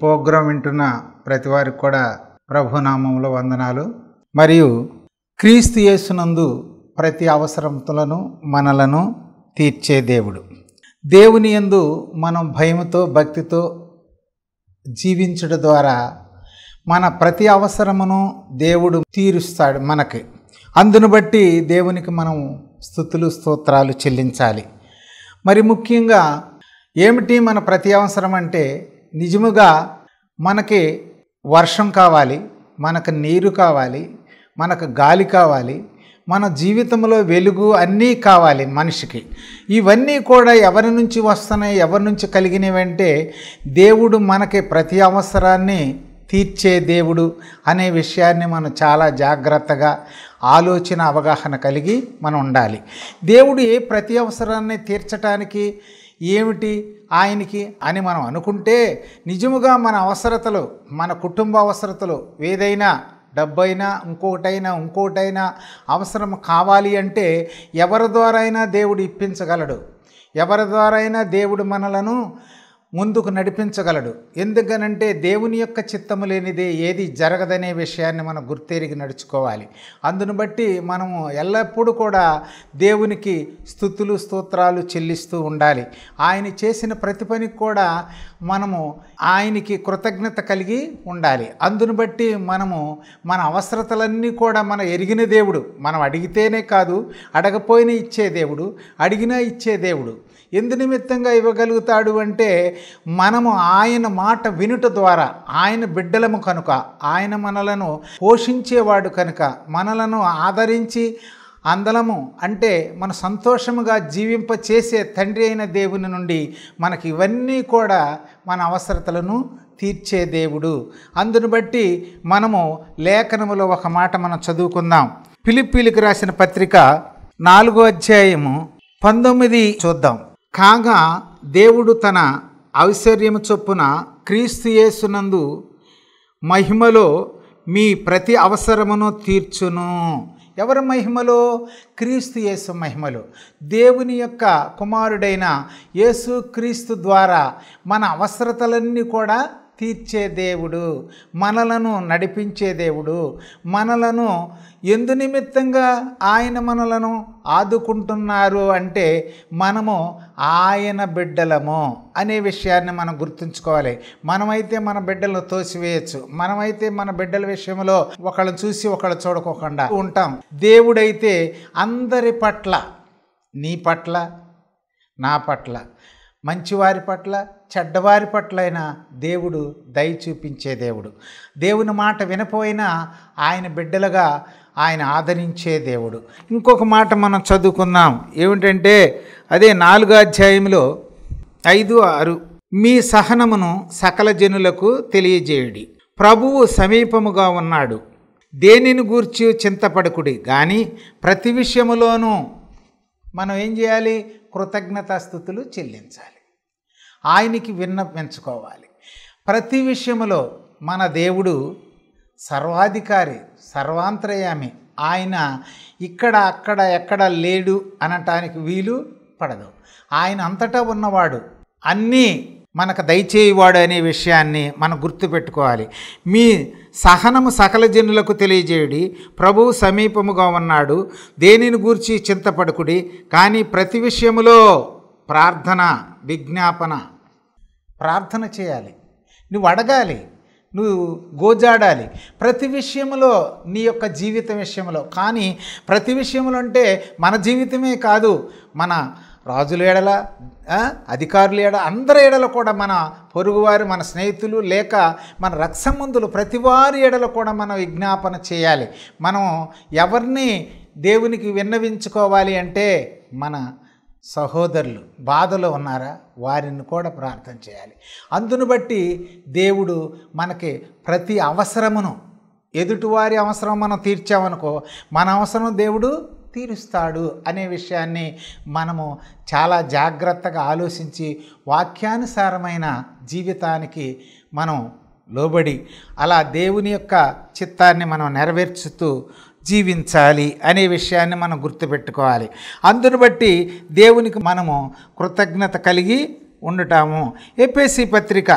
programme వింటున్న ప్రతి వారికి కూడా ప్రభునామంలో వందనాలు మరియు క్రీస్తు యేసునందు ప్రతి అవసరంతులను మనలను తీర్చే దేవుడు దేవుని ఎందు మనం భయముతో భక్తితో జీవించడం ద్వారా మన ప్రతి అవసరమును దేవుడు తీరుస్తాడు మనకి అందును బట్టి దేవునికి మనం స్థుతులు స్తోత్రాలు చెల్లించాలి మరి ముఖ్యంగా ఏమిటి మన ప్రతి అవసరం అంటే నిజముగా మనకి వర్షం కావాలి మనకు నీరు కావాలి మనకు గాలి కావాలి మన జీవితంలో వెలుగు అన్నీ కావాలి మనిషికి ఇవన్నీ కూడా ఎవరి నుంచి వస్తున్నాయి ఎవరి నుంచి కలిగినవంటే దేవుడు మనకి ప్రతి అవసరాన్ని తీర్చే దేవుడు అనే విషయాన్ని మనం చాలా జాగ్రత్తగా ఆలోచన అవగాహన కలిగి మనం ఉండాలి దేవుడు ఏ ప్రతి అవసరాన్ని తీర్చడానికి ఏమిటి ఆయనకి అని మనం అనుకుంటే నిజముగా మన అవసరతలు మన కుటుంబ అవసరతలు ఏదైనా డబ్బైనా ఇంకొకటైనా ఇంకొకటైనా అవసరం కావాలి అంటే ఎవరి ద్వారా అయినా దేవుడు ఇప్పించగలడు ఎవరి ద్వారా అయినా దేవుడు మనలను ముందుకు నడిపించగలడు ఎందుకనంటే దేవుని యొక్క చిత్తము లేనిదే ఏది జరగదనే విషయాన్ని మనం గుర్తెరిగి నడుచుకోవాలి అందును బట్టి మనము ఎల్లప్పుడూ కూడా దేవునికి స్థుతులు స్తోత్రాలు చెల్లిస్తూ ఉండాలి ఆయన చేసిన ప్రతి పనికి కూడా మనము ఆయనకి కృతజ్ఞత కలిగి ఉండాలి అందును బట్టి మనము మన అవసరతలన్నీ కూడా మన ఎరిగిన దేవుడు మనం అడిగితేనే కాదు అడగపోయినా ఇచ్చే దేవుడు అడిగినా ఇచ్చే దేవుడు ఎందు నిమిత్తంగా ఇవ్వగలుగుతాడు అంటే మనము ఆయన మాట వినుట ద్వారా ఆయన బిడ్డలము కనుక ఆయన మనలను పోషించేవాడు కనుక మనలను ఆదరించి అందలము అంటే మన సంతోషముగా జీవింప చేసే తండ్రి అయిన దేవుని నుండి మనకి ఇవన్నీ కూడా మన అవసరతలను తీర్చే దేవుడు అందును బట్టి మనము లేఖనములో ఒక మాట మనం చదువుకుందాం పిలిపిలికి రాసిన పత్రిక నాలుగో అధ్యాయము పంతొమ్మిది చూద్దాం కాగా దేవుడు తన ఔశ్వర్యము చొప్పున క్రీస్తుయేసునందు మహిమలో మీ ప్రతి అవసరమును తీర్చును ఎవరి మహిమలో క్రీస్తు యేసు మహిమలో దేవుని యొక్క కుమారుడైన యేసు క్రీస్తు ద్వారా మన అవసరతలన్నీ కూడా తీర్చే దేవుడు మనలను నడిపించే దేవుడు మనలను ఎందు నిమిత్తంగా ఆయన మనలను ఆదుకుంటున్నారు అంటే మనము ఆయన బిడ్డలము అనే విషయాన్ని మనం గుర్తుంచుకోవాలి మనమైతే మన బిడ్డలను తోసివేయచ్చు మనమైతే మన బిడ్డల విషయంలో ఒకళ్ళని చూసి ఒకళ్ళు చూడకోకుండా ఉంటాం దేవుడైతే అందరి పట్ల నీ పట్ల నా పట్ల మంచివారి పట్ల చెడ్డవారి పట్ల అయినా దేవుడు దయ చూపించే దేవుడు దేవుని మాట వినపోయినా ఆయన బిడ్డలుగా ఆయన ఆదరించే దేవుడు ఇంకొక మాట మనం చదువుకుందాం ఏమిటంటే అదే నాలుగో అధ్యాయంలో ఐదు ఆరు మీ సహనమును సకల జనులకు తెలియజేయుడి ప్రభువు సమీపముగా ఉన్నాడు దేనిని గూర్చి చింతపడకుడి కానీ ప్రతి విషయములోనూ మనం ఏం చేయాలి కృతజ్ఞతాస్థుతులు చెల్లించాలి ఆయనకి విన్నపించుకోవాలి ప్రతి విషయంలో మన దేవుడు సర్వాధికారి సర్వాంతరయామి ఆయన ఇక్కడ అక్కడ ఎక్కడ లేడు అనటానికి వీలు పడదు ఆయన అంతటా ఉన్నవాడు అన్నీ మనకు దయచేయవాడు అనే విషయాన్ని మనం గుర్తుపెట్టుకోవాలి మీ సహనము సకల జనులకు తెలియజేయుడి ప్రభువు సమీపముగా ఉన్నాడు దేనిని గూర్చి చింతపడుకుడి కానీ ప్రతి విషయములో ప్రార్థన విజ్ఞాపన ప్రార్థన చేయాలి నువ్వు అడగాలి నువ్వు గోజాడాలి ప్రతి విషయంలో నీ యొక్క జీవిత విషయంలో కానీ ప్రతి విషయంలో అంటే మన జీవితమే కాదు మన రాజుల ఏడల అధికారులు ఏడ అందరి ఏడలో కూడా మన పొరుగువారు మన స్నేహితులు లేక మన రక్షమందులు ప్రతి వారి ఏడల కూడా మనం విజ్ఞాపన చేయాలి మనం ఎవరిని దేవునికి విన్నవించుకోవాలి అంటే మన సహోదరులు బాధలో ఉన్నారా వారిని కూడా ప్రార్థన చేయాలి అందును బట్టి దేవుడు మనకి ప్రతి అవసరమును ఎదుటివారి అవసరం మనం తీర్చామనుకో మన అవసరం దేవుడు తీరుస్తాడు అనే విషయాన్ని మనము చాలా జాగ్రత్తగా ఆలోచించి వాక్యానుసారమైన జీవితానికి మనం లోబడి అలా దేవుని యొక్క చిత్తాన్ని మనం నెరవేర్చుతూ జీవించాలి అనే విషయాన్ని మనం గుర్తుపెట్టుకోవాలి అందును బట్టి దేవునికి మనము కృతజ్ఞత కలిగి ఉండటాము ఏపీసి పత్రిక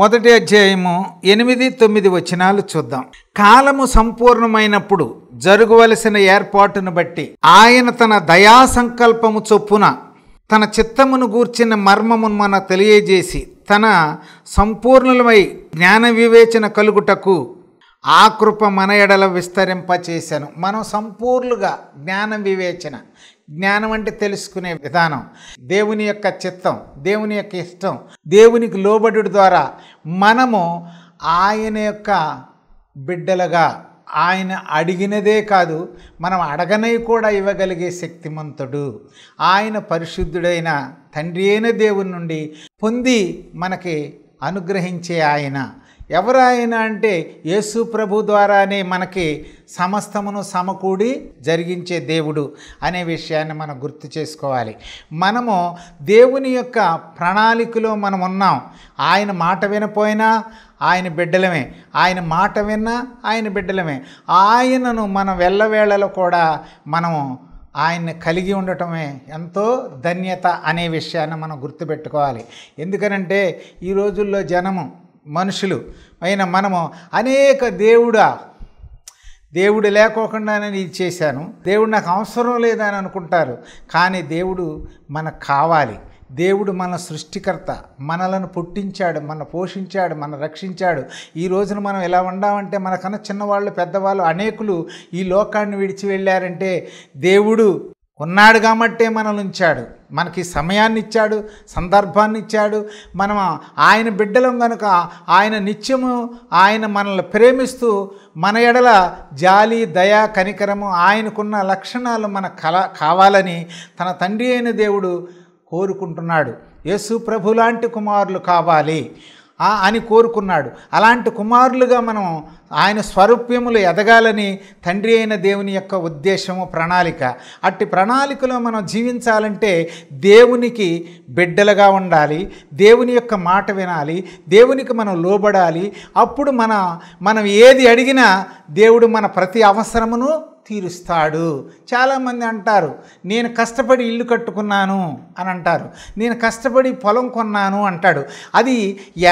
మొదటి అధ్యాయము ఎనిమిది తొమ్మిది వచనాలు చూద్దాం కాలము సంపూర్ణమైనప్పుడు జరగవలసిన ఏర్పాటును బట్టి ఆయన తన దయా సంకల్పము చొప్పున తన చిత్తమును గూర్చిన మర్మమును మన తెలియజేసి తన సంపూర్ణులమై జ్ఞాన వివేచన కలుగుటకు ఆ కృప మన ఎడల విస్తరింపచేశాను మనం సంపూర్ణుగా జ్ఞానం వివేచన జ్ఞానం అంటే తెలుసుకునే విధానం దేవుని యొక్క చిత్తం దేవుని యొక్క ఇష్టం దేవునికి లోబడు ద్వారా మనము ఆయన యొక్క బిడ్డలుగా ఆయన అడిగినదే కాదు మనం అడగనవి కూడా ఇవ్వగలిగే శక్తిమంతుడు ఆయన పరిశుద్ధుడైన తండ్రి అయిన దేవుని నుండి పొంది మనకి అనుగ్రహించే ఆయన ఎవరాయన అంటే యేసు ప్రభు ద్వారానే మనకి సమస్తమును సమకూడి జరిగించే దేవుడు అనే విషయాన్ని మనం గుర్తు చేసుకోవాలి మనము దేవుని యొక్క ప్రణాళికలో మనం ఉన్నాం ఆయన మాట వినపోయినా ఆయన బిడ్డలమే ఆయన మాట విన్నా ఆయన బిడ్డలమే ఆయనను మన వెళ్ళవేళలో కూడా మనము ఆయన్ని కలిగి ఉండటమే ఎంతో ధన్యత అనే విషయాన్ని మనం గుర్తుపెట్టుకోవాలి ఎందుకనంటే ఈ రోజుల్లో జనము మనుషులు అయిన మనము అనేక దేవుడా దేవుడు లేకోకుండా నేను ఇది చేశాను దేవుడు నాకు అవసరం లేదని అనుకుంటారు కానీ దేవుడు మనకు కావాలి దేవుడు మన సృష్టికర్త మనలను పుట్టించాడు మన పోషించాడు మన రక్షించాడు ఈ రోజున మనం ఎలా ఉండామంటే మనకన్నా చిన్నవాళ్ళు పెద్దవాళ్ళు అనేకులు ఈ లోకాన్ని విడిచి వెళ్ళారంటే దేవుడు ఉన్నాడు కాబట్టి మనల్ని ఉంచాడు మనకి సమయాన్ని ఇచ్చాడు సందర్భాన్ని ఇచ్చాడు మనం ఆయన బిడ్డలం కనుక ఆయన నిత్యము ఆయన మనల్ని ప్రేమిస్తూ మన ఎడల జాలి దయ కనికరము ఆయనకున్న లక్షణాలు మన కల కావాలని తన తండ్రి అయిన దేవుడు కోరుకుంటున్నాడు యేసు ప్రభు లాంటి కుమారులు కావాలి అని కోరుకున్నాడు అలాంటి కుమారులుగా మనం ఆయన స్వరూప్యములు ఎదగాలని తండ్రి అయిన దేవుని యొక్క ఉద్దేశము ప్రణాళిక అట్టి ప్రణాళికలో మనం జీవించాలంటే దేవునికి బిడ్డలుగా ఉండాలి దేవుని యొక్క మాట వినాలి దేవునికి మనం లోబడాలి అప్పుడు మన మనం ఏది అడిగినా దేవుడు మన ప్రతి అవసరమును తీరుస్తాడు చాలామంది అంటారు నేను కష్టపడి ఇల్లు కట్టుకున్నాను అని అంటారు నేను కష్టపడి పొలం కొన్నాను అంటాడు అది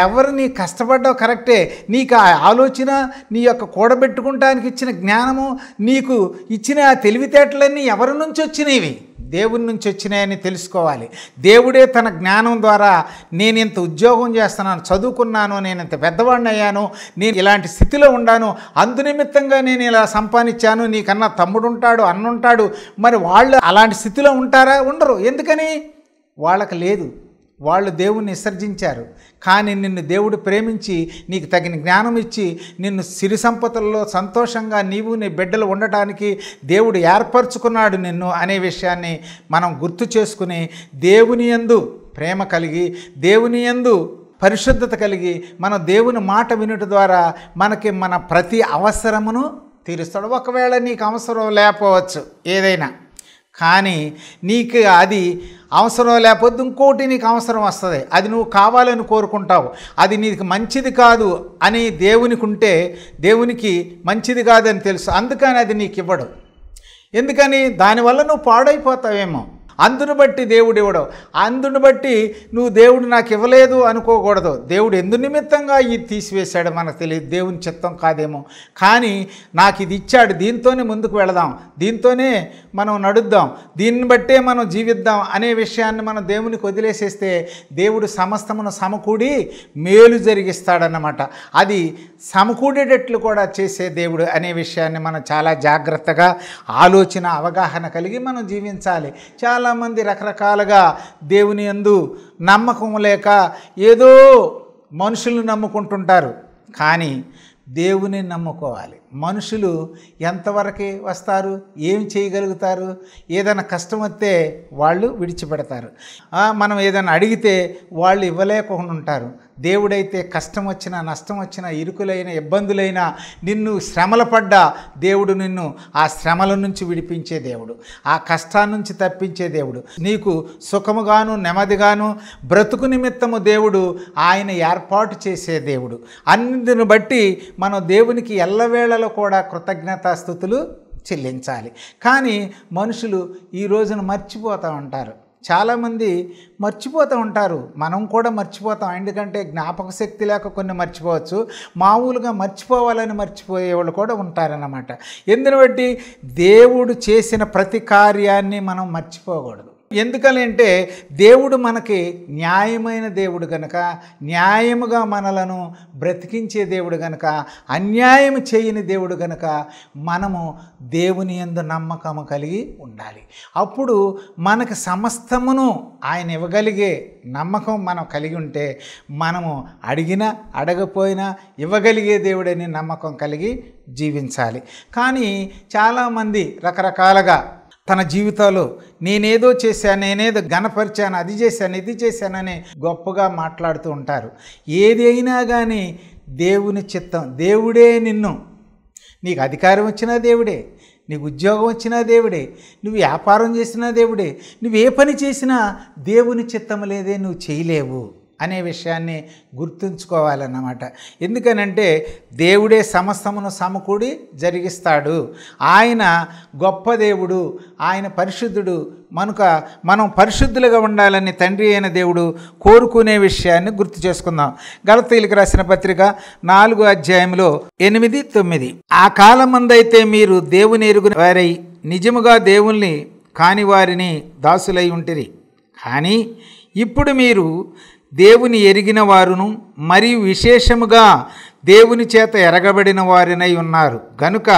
ఎవరు నీ కష్టపడ్డావు కరెక్టే నీకు ఆ ఆలోచన నీ యొక్క కూడబెట్టుకుంటానికి ఇచ్చిన జ్ఞానము నీకు ఇచ్చిన ఆ తెలివితేటలన్నీ ఎవరి నుంచి వచ్చినవి దేవుడి నుంచి వచ్చినాయని తెలుసుకోవాలి దేవుడే తన జ్ఞానం ద్వారా నేను ఇంత ఉద్యోగం చేస్తున్నాను చదువుకున్నాను నేను ఇంత పెద్దవాడిని అయ్యాను నేను ఇలాంటి స్థితిలో ఉండాను అందునిమిత్తంగా నేను ఇలా సంపాదించాను నీకన్నా అన్న తమ్ముడుంటాడు ఉంటాడు మరి వాళ్ళు అలాంటి స్థితిలో ఉంటారా ఉండరు ఎందుకని వాళ్ళకి లేదు వాళ్ళు దేవుణ్ణి విసర్జించారు కానీ నిన్ను దేవుడు ప్రేమించి నీకు తగిన జ్ఞానం ఇచ్చి నిన్ను సిరి సంపదల్లో సంతోషంగా నీవు నీ బిడ్డలు ఉండటానికి దేవుడు ఏర్పరచుకున్నాడు నిన్ను అనే విషయాన్ని మనం గుర్తు చేసుకుని దేవుని యందు ప్రేమ కలిగి దేవుని యందు పరిశుద్ధత కలిగి మన దేవుని మాట వినుట ద్వారా మనకి మన ప్రతి అవసరమును తీరుస్తాడు ఒకవేళ నీకు అవసరం లేకపోవచ్చు ఏదైనా కానీ నీకు అది అవసరం లేకపోతే ఇంకోటి నీకు అవసరం వస్తుంది అది నువ్వు కావాలని కోరుకుంటావు అది నీకు మంచిది కాదు అని దేవునికి ఉంటే దేవునికి మంచిది కాదని తెలుసు అందుకని అది నీకు ఇవ్వడు ఎందుకని దానివల్ల నువ్వు పాడైపోతావేమో అందును బట్టి దేవుడు ఇవ్వడం అందును బట్టి నువ్వు దేవుడు నాకు ఇవ్వలేదు అనుకోకూడదు దేవుడు ఎందు నిమిత్తంగా ఇది తీసివేశాడు మనకు తెలియదు దేవుని చిత్తం కాదేమో కానీ నాకు ఇది ఇచ్చాడు దీంతోనే ముందుకు వెళదాం దీంతోనే మనం నడుద్దాం దీన్ని బట్టే మనం జీవిద్దాం అనే విషయాన్ని మనం దేవునికి వదిలేసేస్తే దేవుడు సమస్తమును సమకూడి మేలు జరిగిస్తాడన్నమాట అది సమకూడేటట్లు కూడా చేసే దేవుడు అనే విషయాన్ని మనం చాలా జాగ్రత్తగా ఆలోచన అవగాహన కలిగి మనం జీవించాలి చాలామంది రకరకాలుగా దేవుని ఎందు నమ్మకం లేక ఏదో మనుషులు నమ్ముకుంటుంటారు కానీ దేవుని నమ్ముకోవాలి మనుషులు ఎంతవరకు వస్తారు ఏం చేయగలుగుతారు ఏదైనా కష్టం వస్తే వాళ్ళు విడిచిపెడతారు మనం ఏదైనా అడిగితే వాళ్ళు ఇవ్వలేకుండా ఉంటారు దేవుడైతే కష్టం వచ్చినా నష్టం వచ్చినా ఇరుకులైన ఇబ్బందులైనా నిన్ను శ్రమల పడ్డ దేవుడు నిన్ను ఆ శ్రమల నుంచి విడిపించే దేవుడు ఆ కష్టాన్ని నుంచి తప్పించే దేవుడు నీకు సుఖముగాను నెమ్మదిగాను బ్రతుకు నిమిత్తము దేవుడు ఆయన ఏర్పాటు చేసే దేవుడు అన్నిటిని బట్టి మనం దేవునికి ఎల్లవేళలో కూడా కృతజ్ఞతాస్థుతులు చెల్లించాలి కానీ మనుషులు ఈ రోజున మర్చిపోతూ ఉంటారు చాలామంది మర్చిపోతూ ఉంటారు మనం కూడా మర్చిపోతాం ఎందుకంటే జ్ఞాపక శక్తి లేక కొన్ని మర్చిపోవచ్చు మామూలుగా మర్చిపోవాలని మర్చిపోయే వాళ్ళు కూడా ఉంటారన్నమాట ఎందుని బట్టి దేవుడు చేసిన ప్రతి కార్యాన్ని మనం మర్చిపోకూడదు అంటే దేవుడు మనకి న్యాయమైన దేవుడు గనక న్యాయముగా మనలను బ్రతికించే దేవుడు గనక అన్యాయం చేయని దేవుడు గనక మనము దేవుని ఎందు నమ్మకము కలిగి ఉండాలి అప్పుడు మనకి సమస్తమును ఆయన ఇవ్వగలిగే నమ్మకం మనం కలిగి ఉంటే మనము అడిగినా అడగపోయినా ఇవ్వగలిగే దేవుడని నమ్మకం కలిగి జీవించాలి కానీ చాలామంది రకరకాలుగా తన జీవితాలు నేనేదో చేశాను నేనేదో ఘనపరిచాను అది చేశాను ఇది చేశానని గొప్పగా మాట్లాడుతూ ఉంటారు ఏదైనా కానీ దేవుని చిత్తం దేవుడే నిన్ను నీకు అధికారం వచ్చినా దేవుడే నీకు ఉద్యోగం వచ్చినా దేవుడే నువ్వు వ్యాపారం చేసినా దేవుడే నువ్వు ఏ పని చేసినా దేవుని చిత్తం లేదే నువ్వు చేయలేవు అనే విషయాన్ని గుర్తుంచుకోవాలన్నమాట ఎందుకనంటే దేవుడే సమస్తమును సమకూడి జరిగిస్తాడు ఆయన గొప్ప దేవుడు ఆయన పరిశుద్ధుడు మనక మనం పరిశుద్ధులుగా ఉండాలని తండ్రి అయిన దేవుడు కోరుకునే విషయాన్ని గుర్తు చేసుకుందాం గలతీలకు రాసిన పత్రిక నాలుగు అధ్యాయంలో ఎనిమిది తొమ్మిది ఆ కాలం మీరు దేవుని ఎరుగు వారై నిజముగా దేవుణ్ణి కాని వారిని దాసులై ఉంటిరి కానీ ఇప్పుడు మీరు దేవుని ఎరిగిన వారును మరియు విశేషముగా దేవుని చేత ఎరగబడిన వారినై ఉన్నారు గనుక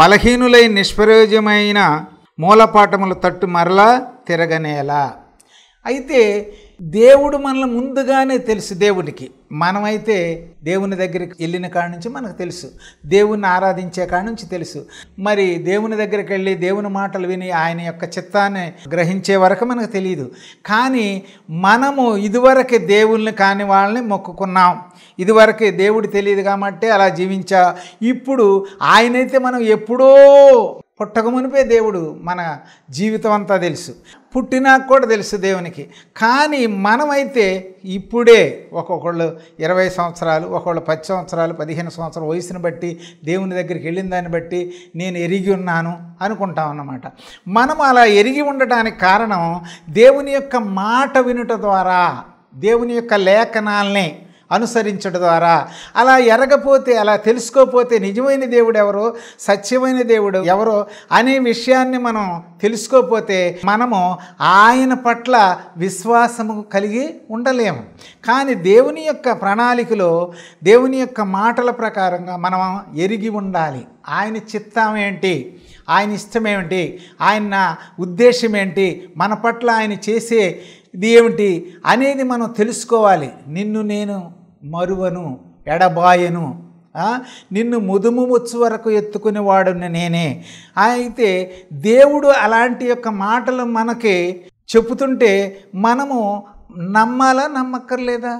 బలహీనులై నిష్ప్రయోజమైన మూలపాఠములు తట్టు మరలా తిరగనేలా అయితే దేవుడు మనల్ని ముందుగానే తెలుసు దేవుడికి మనమైతే దేవుని దగ్గరికి వెళ్ళిన కాడ నుంచి మనకు తెలుసు దేవుణ్ణి ఆరాధించే కాడ నుంచి తెలుసు మరి దేవుని దగ్గరికి వెళ్ళి దేవుని మాటలు విని ఆయన యొక్క చిత్తాన్ని గ్రహించే వరకు మనకు తెలియదు కానీ మనము ఇదివరకు దేవుల్ని కాని వాళ్ళని మొక్కుకున్నాం ఇదివరకు దేవుడు తెలియదు కాబట్టి అలా జీవించా ఇప్పుడు ఆయనైతే మనం ఎప్పుడో మునిపే దేవుడు మన జీవితం అంతా తెలుసు పుట్టినా కూడా తెలుసు దేవునికి కానీ మనమైతే ఇప్పుడే ఒక్కొక్కళ్ళు ఇరవై సంవత్సరాలు ఒకళ్ళు పది సంవత్సరాలు పదిహేను సంవత్సరాల వయసును బట్టి దేవుని దగ్గరికి వెళ్ళిన దాన్ని బట్టి నేను ఎరిగి ఉన్నాను అనుకుంటాం అన్నమాట మనం అలా ఎరిగి ఉండటానికి కారణం దేవుని యొక్క మాట వినుట ద్వారా దేవుని యొక్క లేఖనాల్ని అనుసరించడం ద్వారా అలా ఎరగపోతే అలా తెలుసుకోపోతే నిజమైన దేవుడు ఎవరో సత్యమైన దేవుడు ఎవరో అనే విషయాన్ని మనం తెలుసుకోపోతే మనము ఆయన పట్ల విశ్వాసము కలిగి ఉండలేము కానీ దేవుని యొక్క ప్రణాళికలో దేవుని యొక్క మాటల ప్రకారంగా మనం ఎరిగి ఉండాలి ఆయన చిత్తం ఏంటి ఆయన ఇష్టం ఏమిటి ఆయన ఉద్దేశం ఏంటి మన పట్ల ఆయన చేసే ఇది ఏమిటి అనేది మనం తెలుసుకోవాలి నిన్ను నేను మరువను ఎడబాయను నిన్ను ముదుము ముచ్చు వరకు ఎత్తుకునేవాడు నేనే అయితే దేవుడు అలాంటి యొక్క మాటలు మనకి చెబుతుంటే మనము నమ్మాలా నమ్మక్కర్లేదా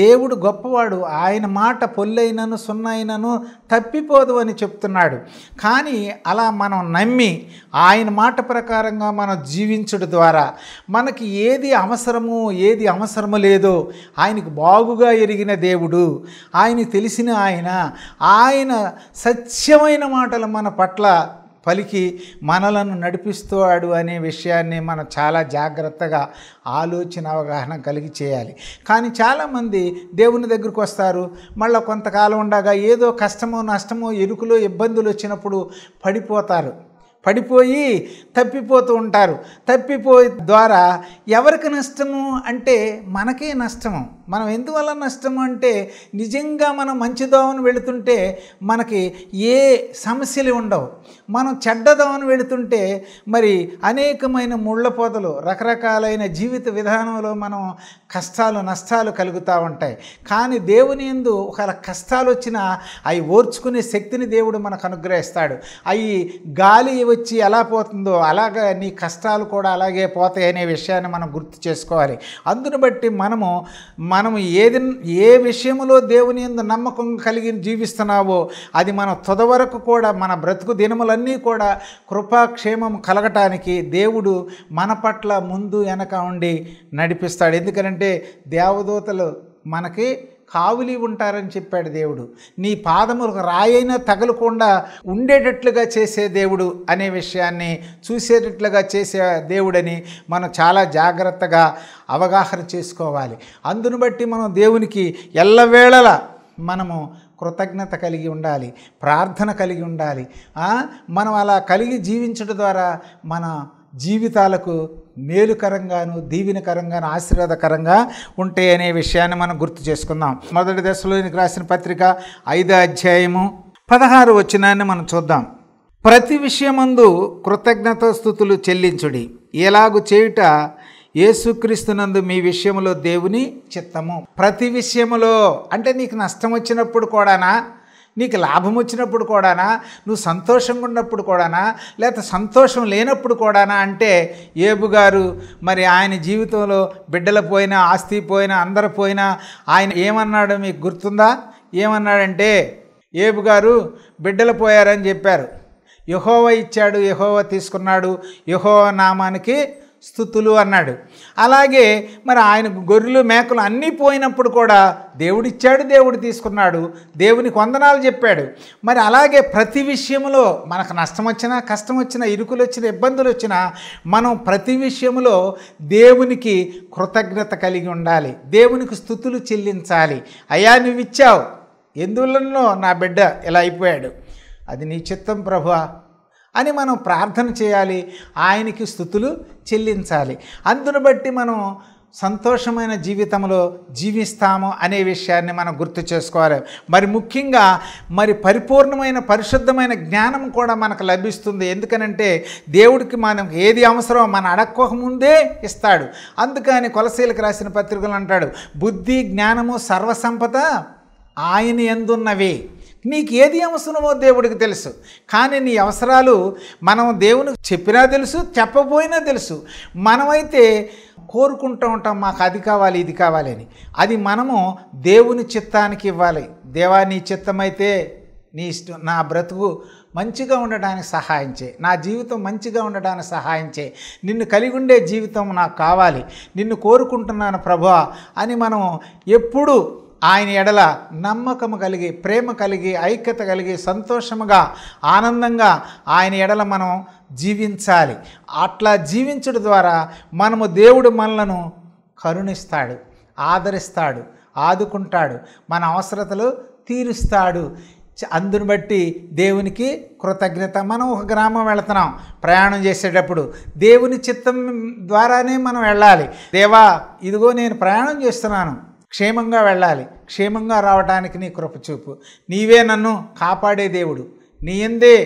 దేవుడు గొప్పవాడు ఆయన మాట పొల్లైనను సున్నైనను తప్పిపోదు అని చెప్తున్నాడు కానీ అలా మనం నమ్మి ఆయన మాట ప్రకారంగా మనం జీవించడం ద్వారా మనకి ఏది అవసరము ఏది అవసరము లేదో ఆయనకు బాగుగా ఎరిగిన దేవుడు ఆయన తెలిసిన ఆయన ఆయన సత్యమైన మాటలు మన పట్ల పలికి మనలను నడిపిస్తాడు అనే విషయాన్ని మనం చాలా జాగ్రత్తగా ఆలోచన అవగాహన కలిగి చేయాలి కానీ చాలామంది దేవుని దగ్గరికి వస్తారు మళ్ళీ కొంతకాలం ఉండగా ఏదో కష్టమో నష్టమో ఎరుకులో ఇబ్బందులు వచ్చినప్పుడు పడిపోతారు పడిపోయి తప్పిపోతూ ఉంటారు తప్పిపోయి ద్వారా ఎవరికి నష్టము అంటే మనకే నష్టము మనం ఎందువల్ల నష్టం అంటే నిజంగా మనం మంచి దోమను వెళుతుంటే మనకి ఏ సమస్యలు ఉండవు మనం చెడ్డ దోమను వెళుతుంటే మరి అనేకమైన ముళ్ళ పోతలు రకరకాలైన జీవిత విధానంలో మనం కష్టాలు నష్టాలు కలుగుతూ ఉంటాయి కానీ దేవుని ఎందు ఒకవేళ కష్టాలు వచ్చినా అవి ఓర్చుకునే శక్తిని దేవుడు మనకు అనుగ్రహిస్తాడు అవి గాలి వచ్చి ఎలా పోతుందో అలాగా నీ కష్టాలు కూడా అలాగే పోతాయి అనే విషయాన్ని మనం గుర్తు చేసుకోవాలి అందును బట్టి మనము మన మనము ఏది ఏ విషయంలో దేవుని ఎందు నమ్మకం కలిగి జీవిస్తున్నావో అది మన తొదవరకు కూడా మన బ్రతుకు దినములన్నీ కూడా కృపాక్షేమం కలగటానికి దేవుడు మన పట్ల ముందు వెనక ఉండి నడిపిస్తాడు ఎందుకంటే దేవదూతలు మనకి కావులి ఉంటారని చెప్పాడు దేవుడు నీ పాదములకు రాయైనా తగలకుండా ఉండేటట్లుగా చేసే దేవుడు అనే విషయాన్ని చూసేటట్లుగా చేసే దేవుడని మనం చాలా జాగ్రత్తగా అవగాహన చేసుకోవాలి అందును బట్టి మనం దేవునికి ఎల్లవేళలా మనము కృతజ్ఞత కలిగి ఉండాలి ప్రార్థన కలిగి ఉండాలి మనం అలా కలిగి జీవించడం ద్వారా మన జీవితాలకు మేలుకరంగాను దీవినకరంగాను ఆశీర్వాదకరంగా ఉంటాయి అనే విషయాన్ని మనం గుర్తు చేసుకుందాం మొదటి దశలోనికి రాసిన పత్రిక ఐదో అధ్యాయము పదహారు వచ్చినాన్ని మనం చూద్దాం ప్రతి విషయమందు కృతజ్ఞత స్థుతులు చెల్లించుడి ఎలాగు చేయుట ఏసుక్రీస్తునందు మీ విషయంలో దేవుని చిత్తము ప్రతి విషయంలో అంటే నీకు నష్టం వచ్చినప్పుడు కూడానా నీకు లాభం వచ్చినప్పుడు కూడానా నువ్వు సంతోషంగా ఉన్నప్పుడు కూడానా లేక సంతోషం లేనప్పుడు కూడానా అంటే ఏబు గారు మరి ఆయన జీవితంలో బిడ్డల పోయినా ఆస్తి పోయినా అందరు పోయినా ఆయన ఏమన్నాడు మీకు గుర్తుందా ఏమన్నాడంటే ఏబు గారు బిడ్డలు పోయారని చెప్పారు యహోవ ఇచ్చాడు యహోవ తీసుకున్నాడు యహోవ నామానికి స్థుతులు అన్నాడు అలాగే మరి ఆయనకు గొర్రెలు మేకలు అన్నీ పోయినప్పుడు కూడా దేవుడిచ్చాడు దేవుడు తీసుకున్నాడు దేవుని వందనాలు చెప్పాడు మరి అలాగే ప్రతి విషయంలో మనకు నష్టం వచ్చినా కష్టం వచ్చినా ఇరుకులు వచ్చిన ఇబ్బందులు వచ్చినా మనం ప్రతి విషయంలో దేవునికి కృతజ్ఞత కలిగి ఉండాలి దేవునికి స్థుతులు చెల్లించాలి అయా నువ్వు ఇచ్చావు ఎందువలనో నా బిడ్డ ఇలా అయిపోయాడు అది నీ చిత్తం ప్రభా అని మనం ప్రార్థన చేయాలి ఆయనకి స్థుతులు చెల్లించాలి అందును బట్టి మనం సంతోషమైన జీవితంలో జీవిస్తాము అనే విషయాన్ని మనం గుర్తు చేసుకోవాలి మరి ముఖ్యంగా మరి పరిపూర్ణమైన పరిశుద్ధమైన జ్ఞానం కూడా మనకు లభిస్తుంది ఎందుకనంటే దేవుడికి మనం ఏది అవసరమో మనం అడక్కోకముందే ఇస్తాడు అందుకని కొలసీలకు రాసిన పత్రికలు అంటాడు బుద్ధి జ్ఞానము సర్వసంపద ఆయన ఎందున్నవి నీకు ఏది అవసరమో దేవుడికి తెలుసు కానీ నీ అవసరాలు మనం దేవునికి చెప్పినా తెలుసు చెప్పబోయినా తెలుసు మనమైతే కోరుకుంటూ ఉంటాం మాకు అది కావాలి ఇది కావాలి అని అది మనము దేవుని చిత్తానికి ఇవ్వాలి దేవా నీ చిత్తమైతే నీ ఇష్టం నా బ్రతుకు మంచిగా ఉండడానికి సహాయం చే నా జీవితం మంచిగా ఉండడానికి సహాయం చే నిన్ను కలిగి ఉండే జీవితం నాకు కావాలి నిన్ను కోరుకుంటున్నాను ప్రభా అని మనం ఎప్పుడూ ఆయన ఎడల నమ్మకము కలిగి ప్రేమ కలిగి ఐక్యత కలిగి సంతోషముగా ఆనందంగా ఆయన ఎడల మనం జీవించాలి అట్లా జీవించడం ద్వారా మనము దేవుడు మనలను కరుణిస్తాడు ఆదరిస్తాడు ఆదుకుంటాడు మన అవసరతలు తీరుస్తాడు అందును బట్టి దేవునికి కృతజ్ఞత మనం ఒక గ్రామం వెళుతున్నాం ప్రయాణం చేసేటప్పుడు దేవుని చిత్తం ద్వారానే మనం వెళ్ళాలి దేవా ఇదిగో నేను ప్రయాణం చేస్తున్నాను క్షేమంగా వెళ్ళాలి క్షేమంగా రావడానికి నీ కృపచూపు నీవే నన్ను కాపాడే దేవుడు నీ ఎందే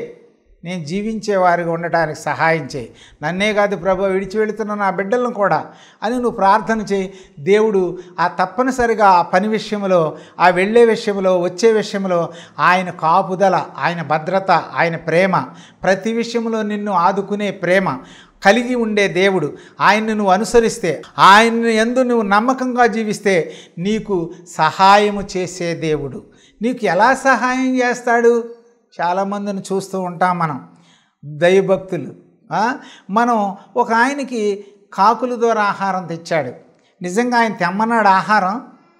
నేను జీవించే వారికి ఉండటానికి సహాయం చేయి నన్నే కాదు ప్రభు విడిచి వెళుతున్న నా బిడ్డలను కూడా అని నువ్వు ప్రార్థన చేయి దేవుడు ఆ తప్పనిసరిగా ఆ పని విషయంలో ఆ వెళ్ళే విషయంలో వచ్చే విషయంలో ఆయన కాపుదల ఆయన భద్రత ఆయన ప్రేమ ప్రతి విషయంలో నిన్ను ఆదుకునే ప్రేమ కలిగి ఉండే దేవుడు ఆయన్ని నువ్వు అనుసరిస్తే ఆయన్ని ఎందు నువ్వు నమ్మకంగా జీవిస్తే నీకు సహాయము చేసే దేవుడు నీకు ఎలా సహాయం చేస్తాడు చాలామందిని చూస్తూ ఉంటాం మనం దైవభక్తులు మనం ఒక ఆయనకి కాకుల ద్వారా ఆహారం తెచ్చాడు నిజంగా ఆయన తెమ్మన్నాడు ఆహారం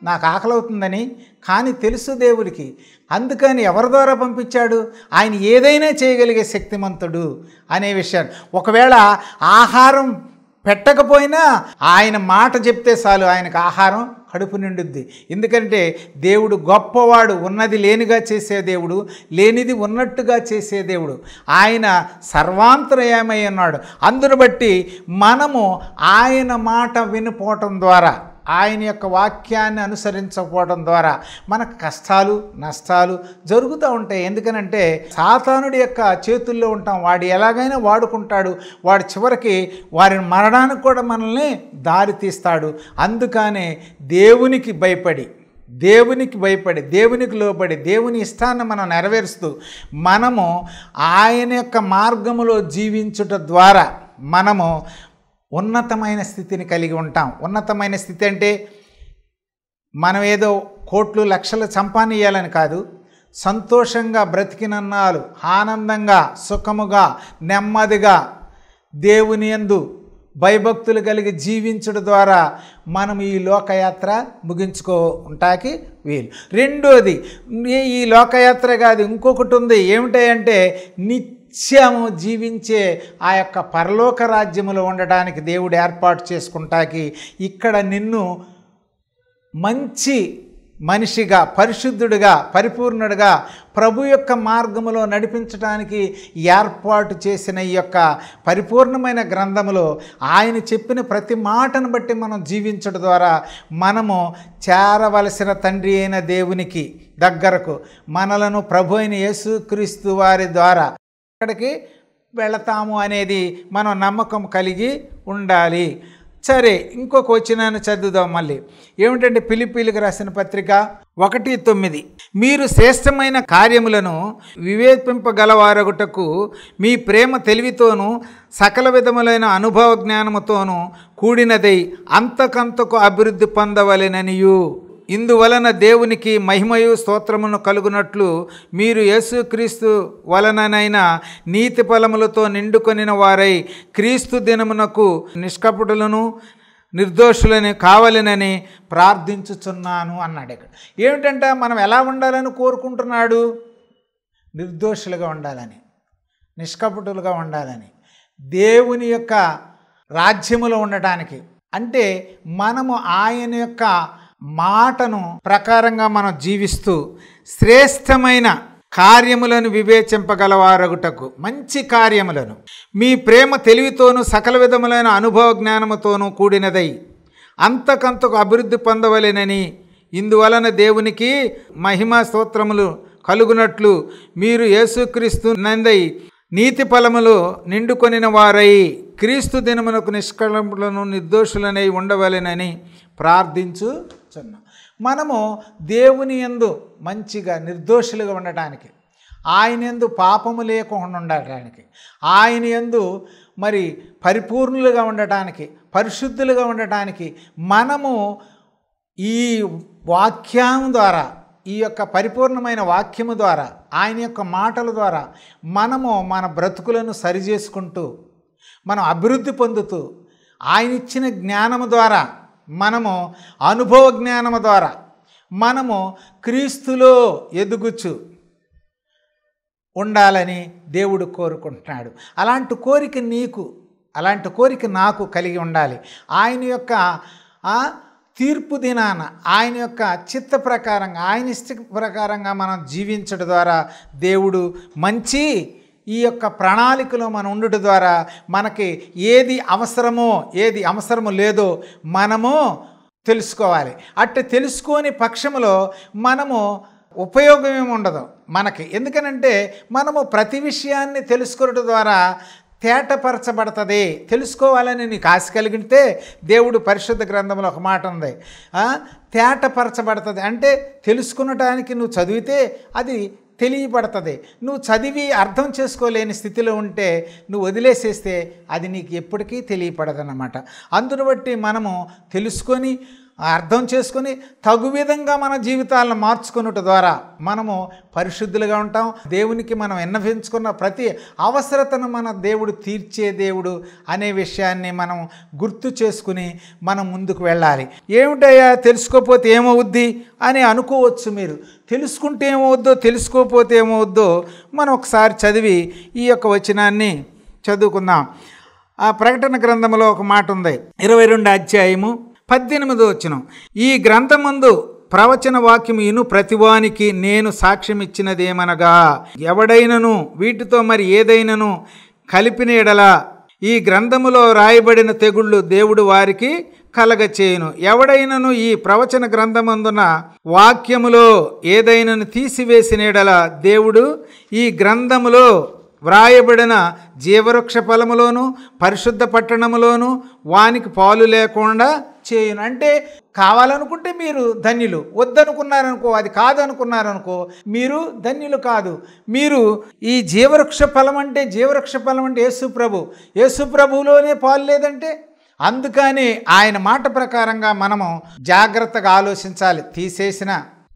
నాకు ఆకలి అవుతుందని కానీ తెలుసు దేవుడికి అందుకని ఎవరి ద్వారా పంపించాడు ఆయన ఏదైనా చేయగలిగే శక్తిమంతుడు అనే విషయం ఒకవేళ ఆహారం పెట్టకపోయినా ఆయన మాట చెప్తే చాలు ఆయనకు ఆహారం కడుపు నిండుద్ది ఎందుకంటే దేవుడు గొప్పవాడు ఉన్నది లేనిగా చేసే దేవుడు లేనిది ఉన్నట్టుగా చేసే దేవుడు ఆయన సర్వాంతరయమై ఉన్నాడు అందును బట్టి మనము ఆయన మాట వినిపోవటం ద్వారా ఆయన యొక్క వాక్యాన్ని అనుసరించకపోవడం ద్వారా మనకు కష్టాలు నష్టాలు జరుగుతూ ఉంటాయి ఎందుకనంటే సాతానుడి యొక్క చేతుల్లో ఉంటాం వాడు ఎలాగైనా వాడుకుంటాడు వాడు చివరికి వారిని మరణానికి కూడా మనల్ని దారి తీస్తాడు అందుకనే దేవునికి భయపడి దేవునికి భయపడి దేవునికి లోబడి దేవుని ఇష్టాన్ని మనం నెరవేరుస్తూ మనము ఆయన యొక్క మార్గములో జీవించుట ద్వారా మనము ఉన్నతమైన స్థితిని కలిగి ఉంటాం ఉన్నతమైన స్థితి అంటే మనం ఏదో కోట్లు లక్షలు సంపాదించాలని కాదు సంతోషంగా బ్రతికినన్నాళ్ళు ఆనందంగా సుఖముగా నెమ్మదిగా దేవుని ఎందు భయభక్తులు కలిగి జీవించడం ద్వారా మనం ఈ లోకయాత్ర ముగించుకో ఉంటాకి వీలు రెండోది ఈ లోకయాత్ర కాదు ఇంకొకటి ఉంది ఏమిటంటే నిత్య నిత్యము జీవించే ఆ యొక్క పరలోక రాజ్యములో ఉండడానికి దేవుడు ఏర్పాటు చేసుకుంటాకి ఇక్కడ నిన్ను మంచి మనిషిగా పరిశుద్ధుడిగా పరిపూర్ణుడిగా ప్రభు యొక్క మార్గములో నడిపించడానికి ఏర్పాటు చేసిన ఈ యొక్క పరిపూర్ణమైన గ్రంథములో ఆయన చెప్పిన ప్రతి మాటను బట్టి మనం జీవించడం ద్వారా మనము చేరవలసిన తండ్రి అయిన దేవునికి దగ్గరకు మనలను ప్రభు అయిన యేసుక్రీస్తు వారి ద్వారా అక్కడికి వెళతాము అనేది మనం నమ్మకం కలిగి ఉండాలి సరే ఇంకొక వచ్చినాను చదువుదాం మళ్ళీ ఏమిటంటే పిలిపీలకు రాసిన పత్రిక ఒకటి తొమ్మిది మీరు శ్రేష్టమైన కార్యములను వివేచింపగలవారొకటకు మీ ప్రేమ తెలివితోనూ సకల విధములైన అనుభవ జ్ఞానముతోనూ కూడినదై అంతకంతకు అభివృద్ధి పొందవలెననియు ఇందువలన దేవునికి మహిమయు స్తోత్రమును కలుగునట్లు మీరు యేసుక్రీస్తు వలననైన నీతి ఫలములతో నిండుకొనిన వారై క్రీస్తు దినమునకు నిష్కపుటులను నిర్దోషులని కావాలనని ప్రార్థించుచున్నాను అన్నాడు ఇక్కడ ఏమిటంటే మనం ఎలా ఉండాలని కోరుకుంటున్నాడు నిర్దోషులుగా ఉండాలని నిష్కపుటులుగా ఉండాలని దేవుని యొక్క రాజ్యములో ఉండటానికి అంటే మనము ఆయన యొక్క మాటను ప్రకారంగా మనం జీవిస్తూ శ్రేష్టమైన కార్యములను వివేచింపగలవారగుటకు మంచి కార్యములను మీ ప్రేమ తెలివితోనూ సకల విధములైన అనుభవ జ్ఞానముతోనూ కూడినదై అంతకంతకు అభివృద్ధి పొందవలేనని ఇందువలన దేవునికి మహిమ స్తోత్రములు కలుగునట్లు మీరు యేసుక్రీస్తు నందై నీతి ఫలములు నిండుకొనిన వారై క్రీస్తు దినమునకు నిష్కలంపులను నిర్దోషులనై ఉండవలెనని ప్రార్థించు చెప్పుచున్నాం మనము దేవుని ఎందు మంచిగా నిర్దోషులుగా ఉండటానికి ఆయన ఎందు పాపము లేకుండా ఉండటానికి ఆయన ఎందు మరి పరిపూర్ణులుగా ఉండటానికి పరిశుద్ధులుగా ఉండటానికి మనము ఈ వాక్యం ద్వారా ఈ యొక్క పరిపూర్ణమైన వాక్యము ద్వారా ఆయన యొక్క మాటల ద్వారా మనము మన బ్రతుకులను సరిచేసుకుంటూ మనం అభివృద్ధి పొందుతూ ఆయన ఇచ్చిన జ్ఞానము ద్వారా మనము అనుభవ జ్ఞానము ద్వారా మనము క్రీస్తులో ఎదుగుచు ఉండాలని దేవుడు కోరుకుంటున్నాడు అలాంటి కోరిక నీకు అలాంటి కోరిక నాకు కలిగి ఉండాలి ఆయన యొక్క తీర్పు దినాన ఆయన యొక్క చిత్త ప్రకారంగా ఆయన ఇష్ట ప్రకారంగా మనం జీవించడం ద్వారా దేవుడు మంచి ఈ యొక్క ప్రణాళికలో మనం ఉండటం ద్వారా మనకి ఏది అవసరమో ఏది అవసరము లేదో మనము తెలుసుకోవాలి అట్ట తెలుసుకోని పక్షంలో మనము ఉపయోగం ఏమి ఉండదు మనకి ఎందుకనంటే మనము ప్రతి విషయాన్ని తెలుసుకోవడం ద్వారా తేటపరచబడుతుంది తెలుసుకోవాలని నీకు ఆశ కలిగితే దేవుడు పరిశుద్ధ గ్రంథంలో ఒక మాట ఉంది తేటపరచబడుతుంది అంటే తెలుసుకునటానికి నువ్వు చదివితే అది తెలియబడుతుంది నువ్వు చదివి అర్థం చేసుకోలేని స్థితిలో ఉంటే నువ్వు వదిలేసేస్తే అది నీకు ఎప్పటికీ తెలియపడదనమాట అందును బట్టి మనము తెలుసుకొని అర్థం చేసుకుని తగు విధంగా మన జీవితాలను మార్చుకున్నట ద్వారా మనము పరిశుద్ధులుగా ఉంటాం దేవునికి మనం విన్నవించుకున్న ప్రతి అవసరతను మన దేవుడు తీర్చే దేవుడు అనే విషయాన్ని మనం గుర్తు చేసుకుని మనం ముందుకు వెళ్ళాలి ఏమిటయ్యా తెలుసుకోకపోతే ఏమవుద్ది అని అనుకోవచ్చు మీరు తెలుసుకుంటే ఏమవుద్దో తెలుసుకోకపోతే ఏమవుద్దో మనం ఒకసారి చదివి ఈ యొక్క వచనాన్ని చదువుకుందాం ఆ ప్రకటన గ్రంథంలో ఒక మాట ఉంది ఇరవై రెండు అధ్యాయము పద్దెనిమిదో వచ్చిన ఈ గ్రంథమందు ప్రవచన వాక్యం ఇను ప్రతివానికి నేను సాక్ష్యమిచ్చినదేమనగా ఎవడైనను వీటితో మరి ఏదైనను కలిపిన ఎడల ఈ గ్రంథములో రాయబడిన తెగుళ్ళు దేవుడు వారికి కలగచేయును ఎవడైనను ఈ ప్రవచన గ్రంథమందున వాక్యములో ఏదైనను తీసివేసినేడల దేవుడు ఈ గ్రంథములో వ్రాయబడిన జీవవృక్ష ఫలములోను పరిశుద్ధ పట్టణములోను వానికి పాలు లేకుండా చేయను అంటే కావాలనుకుంటే మీరు ధన్యులు వద్దనుకున్నారనుకో అది కాదనుకున్నారనుకో మీరు ధన్యులు కాదు మీరు ఈ జీవవృక్ష ఫలం అంటే జీవవృక్ష ఫలం అంటే యేసుప్రభు యేసుప్రభులోనే పాలు లేదంటే అందుకని ఆయన మాట ప్రకారంగా మనము జాగ్రత్తగా ఆలోచించాలి తీసేసిన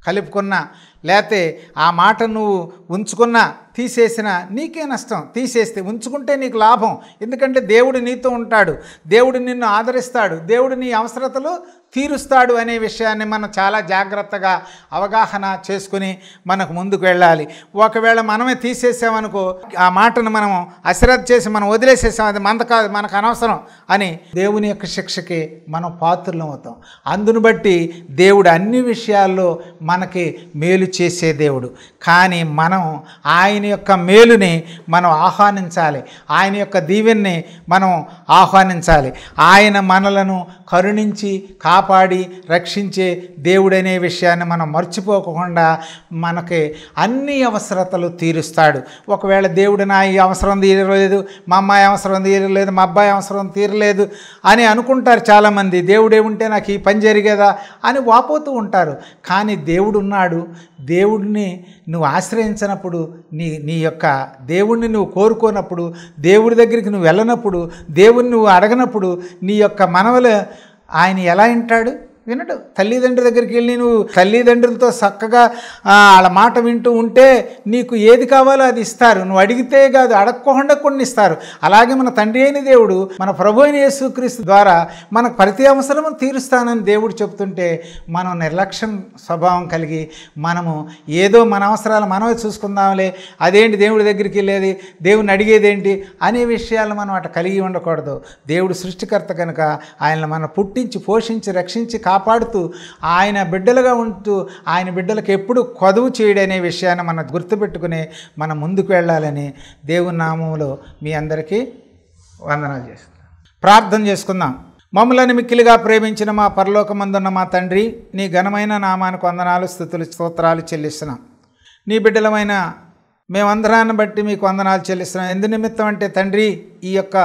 కలుపుకున్నా లేతే ఆ మాట నువ్వు ఉంచుకున్నా తీసేసినా నీకే నష్టం తీసేస్తే ఉంచుకుంటే నీకు లాభం ఎందుకంటే దేవుడు నీతో ఉంటాడు దేవుడు నిన్ను ఆదరిస్తాడు దేవుడు నీ అవసరతలు తీరుస్తాడు అనే విషయాన్ని మనం చాలా జాగ్రత్తగా అవగాహన చేసుకుని మనకు ముందుకు వెళ్ళాలి ఒకవేళ మనమే తీసేసామనుకో ఆ మాటను మనం అశ్రద్ధ చేసి మనం వదిలేసేసాం అది మంద కాదు మనకు అనవసరం అని దేవుని యొక్క శిక్షకి మనం పాత్రలం అవుతాం అందును బట్టి దేవుడు అన్ని విషయాల్లో మనకి మేలు చేసే దేవుడు కానీ మనం ఆయన యొక్క మేలుని మనం ఆహ్వానించాలి ఆయన యొక్క దీవెన్ని మనం ఆహ్వానించాలి ఆయన మనలను కరుణించి కాపాడి రక్షించే దేవుడనే విషయాన్ని మనం మర్చిపోకుండా మనకి అన్ని అవసరతలు తీరుస్తాడు ఒకవేళ దేవుడు నా ఈ అవసరం తీరలేదు మా అమ్మాయి అవసరం తీరలేదు మా అబ్బాయి అవసరం తీరలేదు అని అనుకుంటారు చాలామంది దేవుడే ఉంటే నాకు ఈ పని జరిగేదా అని వాపోతూ ఉంటారు కానీ దేవుడున్నాడు దేవుడిని నువ్వు ఆశ్రయించినప్పుడు నీ నీ యొక్క దేవుడిని నువ్వు కోరుకోనప్పుడు దేవుడి దగ్గరికి నువ్వు వెళ్ళనప్పుడు దేవుడిని నువ్వు అడగనప్పుడు నీ యొక్క మనవలు ఆయన ఎలా వింటాడు వినడు తల్లిదండ్రి దగ్గరికి వెళ్ళి నువ్వు తల్లిదండ్రులతో చక్కగా వాళ్ళ మాట వింటూ ఉంటే నీకు ఏది కావాలో అది ఇస్తారు నువ్వు అడిగితే కాదు అడగకుండా కొన్ని ఇస్తారు అలాగే మన తండ్రి అయిన దేవుడు మన ప్రభు అయిన యేసుక్రీస్తు ద్వారా మనకు ప్రతి అవసరము తీరుస్తానని దేవుడు చెప్తుంటే మనం నిర్లక్ష్యం స్వభావం కలిగి మనము ఏదో మన అవసరాలు మనమే చూసుకుందాంలే అదేంటి దేవుడి దగ్గరికి వెళ్ళేది దేవుని అడిగేదేంటి అనే విషయాలు మనం అటు కలిగి ఉండకూడదు దేవుడు సృష్టికర్త కనుక ఆయన మనం పుట్టించి పోషించి రక్షించి కా కాపాడుతూ ఆయన బిడ్డలుగా ఉంటూ ఆయన బిడ్డలకు ఎప్పుడు కొదువు చేయడనే విషయాన్ని మనం గుర్తుపెట్టుకుని మనం ముందుకు వెళ్ళాలని దేవుని నామంలో మీ అందరికీ వందనాలు చేస్తున్నాను ప్రార్థన చేసుకుందాం మమ్మలను మిక్కిలిగా ప్రేమించిన మా పరలోకమందున్న మా తండ్రి నీ ఘనమైన నామానికి వందనాలు స్థుతులు స్తోత్రాలు చెల్లిస్తున్నాం నీ బిడ్డలమైన మేమందరాన్ని బట్టి మీకు వందనాలు చెల్లిస్తున్నాం ఎందు నిమిత్తం అంటే తండ్రి ఈ యొక్క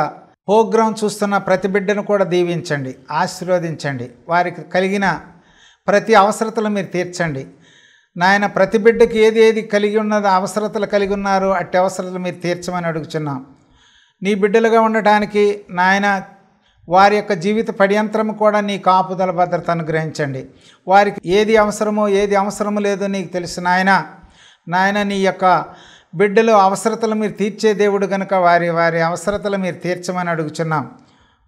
ప్రోగ్రాం చూస్తున్న ప్రతి బిడ్డను కూడా దీవించండి ఆశీర్వదించండి వారికి కలిగిన ప్రతి అవసరతలు మీరు తీర్చండి నాయన ప్రతి బిడ్డకి ఏది ఏది కలిగి ఉన్నదో అవసరతలు కలిగి ఉన్నారో అట్టి అవసరతలు మీరు తీర్చమని అడుగుచున్నాం నీ బిడ్డలుగా ఉండటానికి నాయన వారి యొక్క జీవిత పర్యంతరం కూడా నీ కాపుదల భద్రత అనుగ్రహించండి వారికి ఏది అవసరమో ఏది అవసరమో లేదో నీకు తెలుసు నాయన నాయన నీ యొక్క బిడ్డలు అవసరతలు మీరు తీర్చే దేవుడు కనుక వారి వారి అవసరతలు మీరు తీర్చమని అడుగుచున్నాం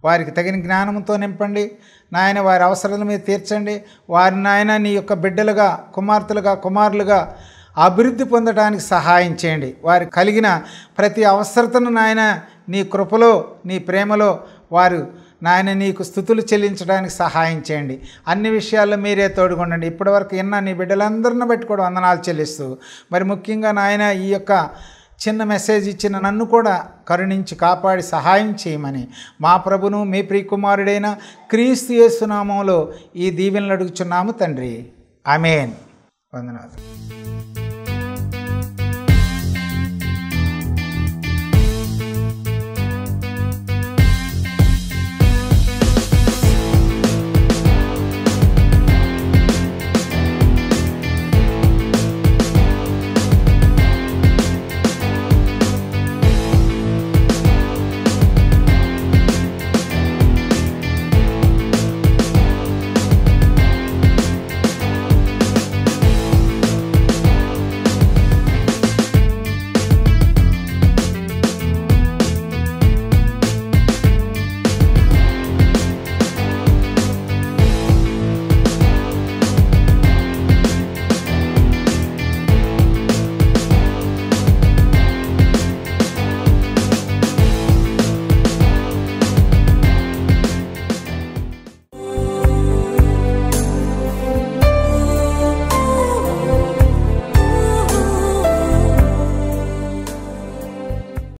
వారికి తగిన జ్ఞానంతో నింపండి నాయన వారి అవసరాలు మీరు తీర్చండి వారి నాయన నీ యొక్క బిడ్డలుగా కుమార్తెలుగా కుమారులుగా అభివృద్ధి పొందడానికి సహాయం చేయండి వారు కలిగిన ప్రతి అవసరతను నాయన నీ కృపలో నీ ప్రేమలో వారు నాయన నీకు స్థుతులు చెల్లించడానికి సహాయం చేయండి అన్ని విషయాల్లో మీరే తోడుకుండండి ఇప్పటివరకు ఎన్న నీ బిడ్డలందరిని పెట్టుకోవడం వందనాలు చెల్లిస్తూ మరి ముఖ్యంగా నాయన ఈ యొక్క చిన్న మెసేజ్ ఇచ్చిన నన్ను కూడా కరుణించి కాపాడి సహాయం చేయమని మా ప్రభును మీ ప్రియకుమారుడైన క్రీస్తు యేసునామంలో ఈ దీవెనలు అడుగుచున్నాము తండ్రి ఐ మీన్ వందనాలు